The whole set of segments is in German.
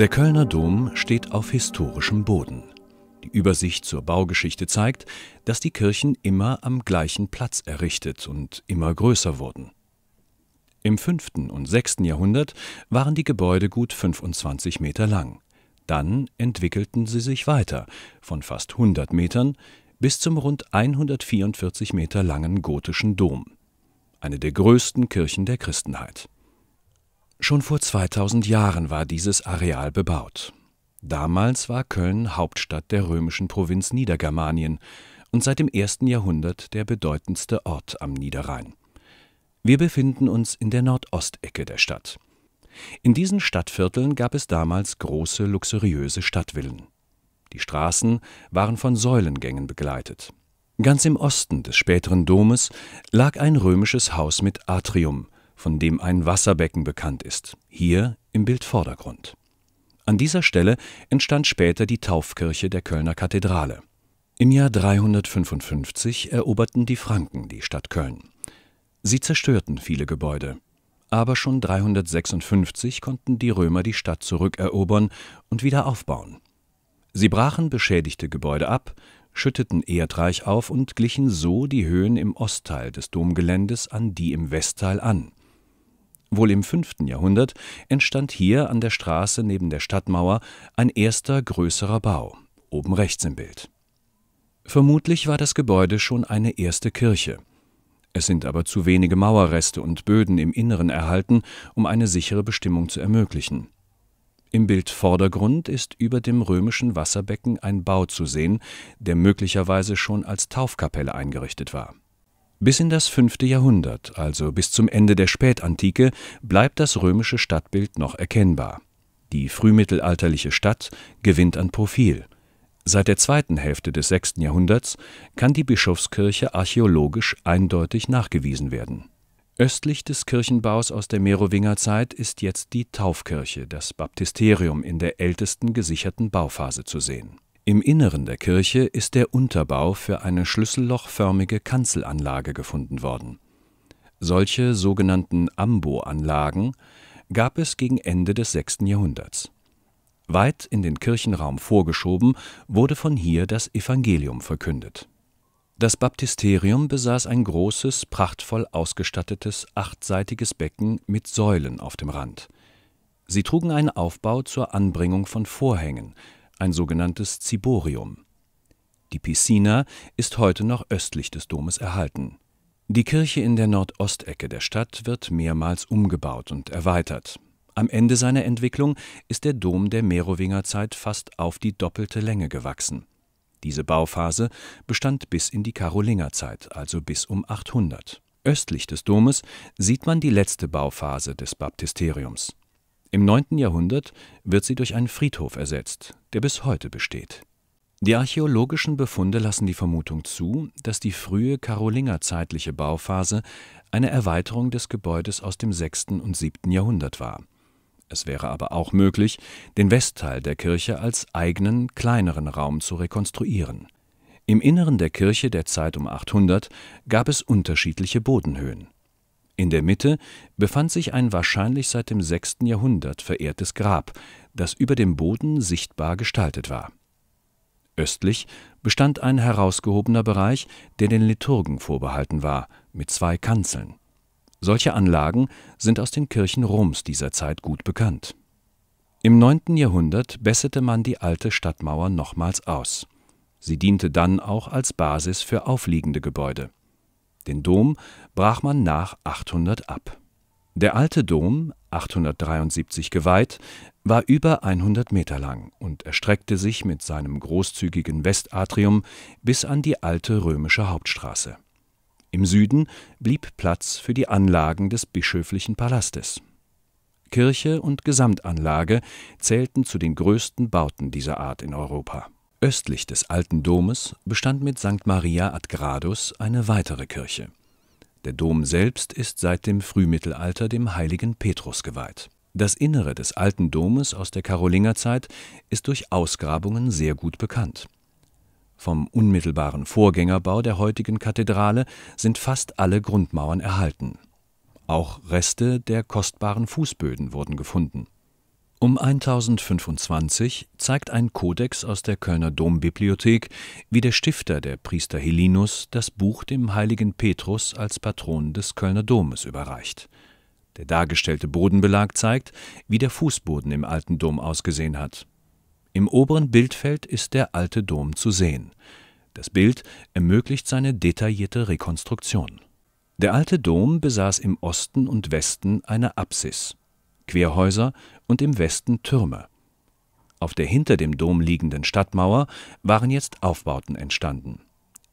Der Kölner Dom steht auf historischem Boden. Die Übersicht zur Baugeschichte zeigt, dass die Kirchen immer am gleichen Platz errichtet und immer größer wurden. Im 5. und 6. Jahrhundert waren die Gebäude gut 25 Meter lang. Dann entwickelten sie sich weiter, von fast 100 Metern bis zum rund 144 Meter langen gotischen Dom, eine der größten Kirchen der Christenheit. Schon vor 2000 Jahren war dieses Areal bebaut. Damals war Köln Hauptstadt der römischen Provinz Niedergermanien und seit dem ersten Jahrhundert der bedeutendste Ort am Niederrhein. Wir befinden uns in der Nordostecke der Stadt. In diesen Stadtvierteln gab es damals große, luxuriöse Stadtvillen. Die Straßen waren von Säulengängen begleitet. Ganz im Osten des späteren Domes lag ein römisches Haus mit Atrium – von dem ein Wasserbecken bekannt ist, hier im Bildvordergrund. An dieser Stelle entstand später die Taufkirche der Kölner Kathedrale. Im Jahr 355 eroberten die Franken die Stadt Köln. Sie zerstörten viele Gebäude, aber schon 356 konnten die Römer die Stadt zurückerobern und wieder aufbauen. Sie brachen beschädigte Gebäude ab, schütteten Erdreich auf und glichen so die Höhen im Ostteil des Domgeländes an die im Westteil an. Wohl im 5. Jahrhundert entstand hier an der Straße neben der Stadtmauer ein erster größerer Bau, oben rechts im Bild. Vermutlich war das Gebäude schon eine erste Kirche. Es sind aber zu wenige Mauerreste und Böden im Inneren erhalten, um eine sichere Bestimmung zu ermöglichen. Im Bildvordergrund ist über dem römischen Wasserbecken ein Bau zu sehen, der möglicherweise schon als Taufkapelle eingerichtet war. Bis in das fünfte Jahrhundert, also bis zum Ende der Spätantike, bleibt das römische Stadtbild noch erkennbar. Die frühmittelalterliche Stadt gewinnt an Profil. Seit der zweiten Hälfte des sechsten Jahrhunderts kann die Bischofskirche archäologisch eindeutig nachgewiesen werden. Östlich des Kirchenbaus aus der Merowingerzeit ist jetzt die Taufkirche, das Baptisterium in der ältesten gesicherten Bauphase zu sehen im Inneren der Kirche ist der Unterbau für eine schlüssellochförmige Kanzelanlage gefunden worden. Solche sogenannten Ambo-Anlagen gab es gegen Ende des 6. Jahrhunderts. Weit in den Kirchenraum vorgeschoben wurde von hier das Evangelium verkündet. Das Baptisterium besaß ein großes, prachtvoll ausgestattetes, achtseitiges Becken mit Säulen auf dem Rand. Sie trugen einen Aufbau zur Anbringung von Vorhängen, ein sogenanntes Ziborium. Die Piscina ist heute noch östlich des Domes erhalten. Die Kirche in der Nordostecke der Stadt wird mehrmals umgebaut und erweitert. Am Ende seiner Entwicklung ist der Dom der Merowingerzeit fast auf die doppelte Länge gewachsen. Diese Bauphase bestand bis in die Karolingerzeit, also bis um 800. Östlich des Domes sieht man die letzte Bauphase des Baptisteriums. Im 9. Jahrhundert wird sie durch einen Friedhof ersetzt, der bis heute besteht. Die archäologischen Befunde lassen die Vermutung zu, dass die frühe karolingerzeitliche Bauphase eine Erweiterung des Gebäudes aus dem 6. und 7. Jahrhundert war. Es wäre aber auch möglich, den Westteil der Kirche als eigenen, kleineren Raum zu rekonstruieren. Im Inneren der Kirche der Zeit um 800 gab es unterschiedliche Bodenhöhen in der Mitte befand sich ein wahrscheinlich seit dem 6. Jahrhundert verehrtes Grab, das über dem Boden sichtbar gestaltet war. Östlich bestand ein herausgehobener Bereich, der den Liturgen vorbehalten war, mit zwei Kanzeln. Solche Anlagen sind aus den Kirchen Roms dieser Zeit gut bekannt. Im 9. Jahrhundert besserte man die alte Stadtmauer nochmals aus. Sie diente dann auch als Basis für aufliegende Gebäude. Den Dom brach man nach 800 ab. Der alte Dom, 873 geweiht, war über 100 Meter lang und erstreckte sich mit seinem großzügigen Westatrium bis an die alte römische Hauptstraße. Im Süden blieb Platz für die Anlagen des bischöflichen Palastes. Kirche und Gesamtanlage zählten zu den größten Bauten dieser Art in Europa Östlich des alten Domes bestand mit St. Maria ad Gradus eine weitere Kirche. Der Dom selbst ist seit dem Frühmittelalter dem heiligen Petrus geweiht. Das Innere des alten Domes aus der Karolingerzeit ist durch Ausgrabungen sehr gut bekannt. Vom unmittelbaren Vorgängerbau der heutigen Kathedrale sind fast alle Grundmauern erhalten. Auch Reste der kostbaren Fußböden wurden gefunden um 1025 zeigt ein Kodex aus der Kölner Dombibliothek, wie der Stifter, der Priester Helinus, das Buch dem heiligen Petrus als Patron des Kölner Domes überreicht. Der dargestellte Bodenbelag zeigt, wie der Fußboden im alten Dom ausgesehen hat. Im oberen Bildfeld ist der alte Dom zu sehen. Das Bild ermöglicht seine detaillierte Rekonstruktion. Der alte Dom besaß im Osten und Westen eine Apsis Querhäuser und im Westen Türme. Auf der hinter dem Dom liegenden Stadtmauer waren jetzt Aufbauten entstanden.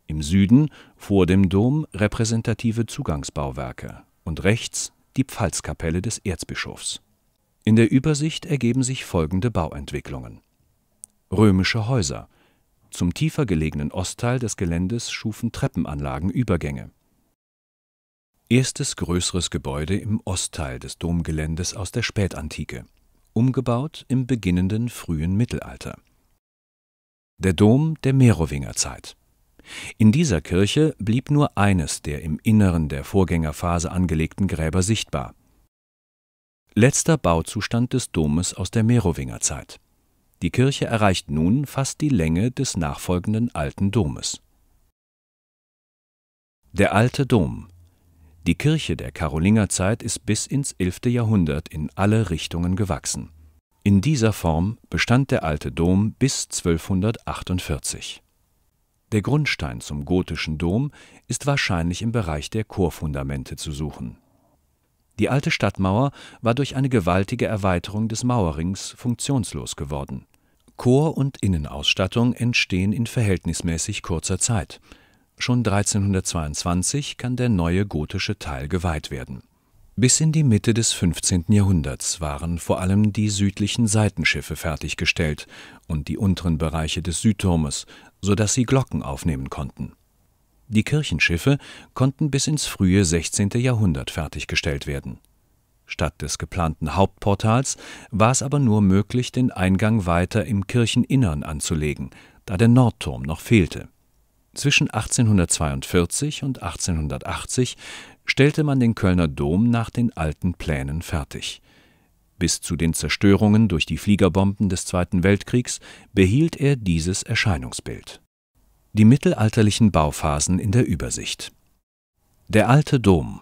Im Süden vor dem Dom repräsentative Zugangsbauwerke und rechts die Pfalzkapelle des Erzbischofs. In der Übersicht ergeben sich folgende Bauentwicklungen. Römische Häuser. Zum tiefer gelegenen Ostteil des Geländes schufen Treppenanlagen Übergänge erstes größeres Gebäude im Ostteil des Domgeländes aus der Spätantike, umgebaut im beginnenden frühen Mittelalter. Der Dom der Merowingerzeit. In dieser Kirche blieb nur eines der im Inneren der Vorgängerphase angelegten Gräber sichtbar. Letzter Bauzustand des Domes aus der Merowingerzeit. Die Kirche erreicht nun fast die Länge des nachfolgenden alten Domes. Der alte Dom die Kirche der Karolingerzeit ist bis ins 11. Jahrhundert in alle Richtungen gewachsen. In dieser Form bestand der alte Dom bis 1248. Der Grundstein zum gotischen Dom ist wahrscheinlich im Bereich der Chorfundamente zu suchen. Die alte Stadtmauer war durch eine gewaltige Erweiterung des Mauerrings funktionslos geworden. Chor und Innenausstattung entstehen in verhältnismäßig kurzer Zeit. Schon 1322 kann der neue gotische Teil geweiht werden. Bis in die Mitte des 15. Jahrhunderts waren vor allem die südlichen Seitenschiffe fertiggestellt und die unteren Bereiche des Südturmes, sodass sie Glocken aufnehmen konnten. Die Kirchenschiffe konnten bis ins frühe 16. Jahrhundert fertiggestellt werden. Statt des geplanten Hauptportals war es aber nur möglich, den Eingang weiter im Kircheninnern anzulegen, da der Nordturm noch fehlte zwischen 1842 und 1880 stellte man den Kölner Dom nach den alten Plänen fertig. Bis zu den Zerstörungen durch die Fliegerbomben des Zweiten Weltkriegs behielt er dieses Erscheinungsbild. Die mittelalterlichen Bauphasen in der Übersicht. Der alte Dom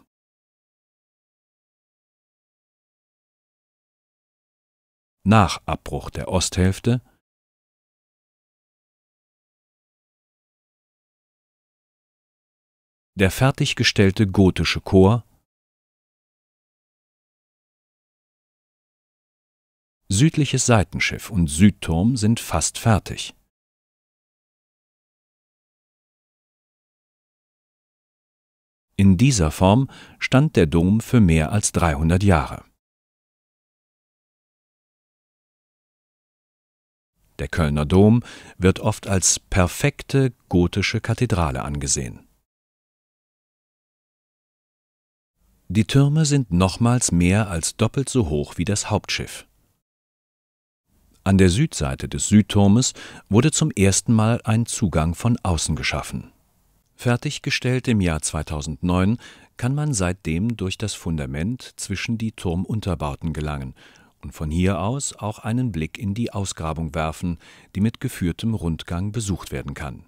Nach Abbruch der Osthälfte der fertiggestellte gotische Chor, südliches Seitenschiff und Südturm sind fast fertig. In dieser Form stand der Dom für mehr als 300 Jahre. Der Kölner Dom wird oft als perfekte gotische Kathedrale angesehen. Die Türme sind nochmals mehr als doppelt so hoch wie das Hauptschiff. An der Südseite des Südturmes wurde zum ersten Mal ein Zugang von außen geschaffen. Fertiggestellt im Jahr 2009, kann man seitdem durch das Fundament zwischen die Turmunterbauten gelangen und von hier aus auch einen Blick in die Ausgrabung werfen, die mit geführtem Rundgang besucht werden kann